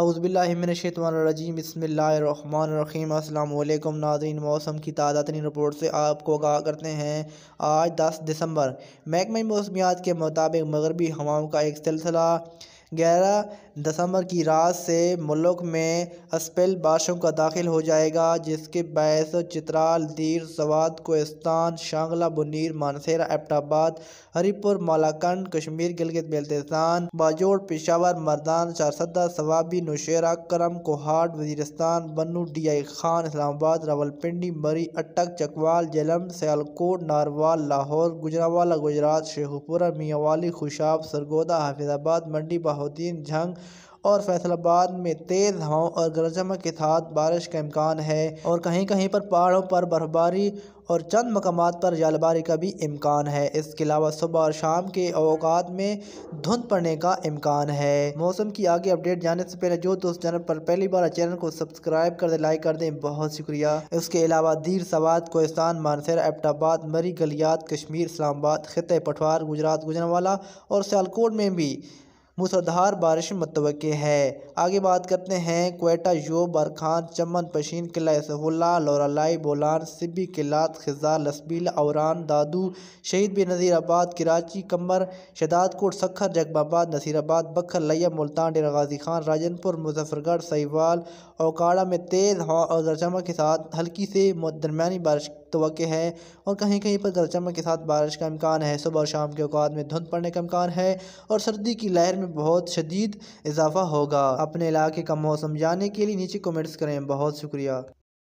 हाउसबिल्लाशतरजीम बसमीम अल्लाम नाजीन मौसम की ताज़ा तरीन रिपोर्ट से आपको आगा करते हैं आज दस दिसंबर महकमा मौसमियात के मुताबिक मगरबी हवाओं का एक सिलसिला ग्यारह दिसंबर की रात से मुल्क में स्पेल का दाखिल हो जाएगा जिसके बायस चित्राल दीर सवाद कोस्तान शांगला बुनीर मानसेरा एपटाबाद हरीपुर मालाकंड कश्मीर गिलगित बेल्तिस्तान बाजोड़ पिशावर मर्दान चारसदा सवाबी नौशेरा करम Kohat Waziristan Bannu D I Khan Islamabad Rawalpindi Murree Attock Chakwal Jhelum Sialkot Narowal Lahore Gujranwala Gujrat Sheikhupura Mianwali Khushab Sargodha Hafizabad Mandi Bahauddin जंग और फैसलाबाद में तेज़ हवाओं और गरजमा के साथ बारिश का इम्कान है और कहीं कहीं पर पहाड़ों पर बर्फबारी और चंद मकाम पर जलबारी का भी इम्कान है इसके अलावा सुबह और शाम के अवकात में धुंध पड़ने का इम्कान है मौसम की आगे अपडेट जाने से पहले जो दोस्त चैनल पर पहली बार चैनल को सब्सक्राइब कर दे लाइक कर दें बहुत शुक्रिया इसके अलावा दीर सवाद कोस्तान मानसर एबटाबाद मरी गलियात कश्मीर इस्लामाबाद खत पठवार गुजरात गुजरावाला और सियालकोट में भी मूसलाधार बारिश मतव है आगे बात करते हैं कोयटा यो बरखान चमन पशीन किला इसहुल्ला लौरालाई बोलान सिब्बी किलात खजा लसबीला औरान दादू शहीद बे नज़ीराबाद कराची कमर शदादकोट सखर जगबाबाद नसीराबाद बखर लिया मुल्तान डेरा गाजी खान राजनपुर मुजफ्फरगढ़ सहीवाल औकाड़ा में तेज़ हवा और गरजमा के साथ हल्की से दरमिया बारिश तो है और कहीं कहीं पर गरजमक के साथ बारिश का इम्कान है सुबह और शाम के अवकात में धुंध पड़ने का इम्कान है और सर्दी की लहर में बहुत शदीद इजाफा होगा अपने इलाके का मौसम जानने के लिए नीचे कमेंट्स करें बहुत शुक्रिया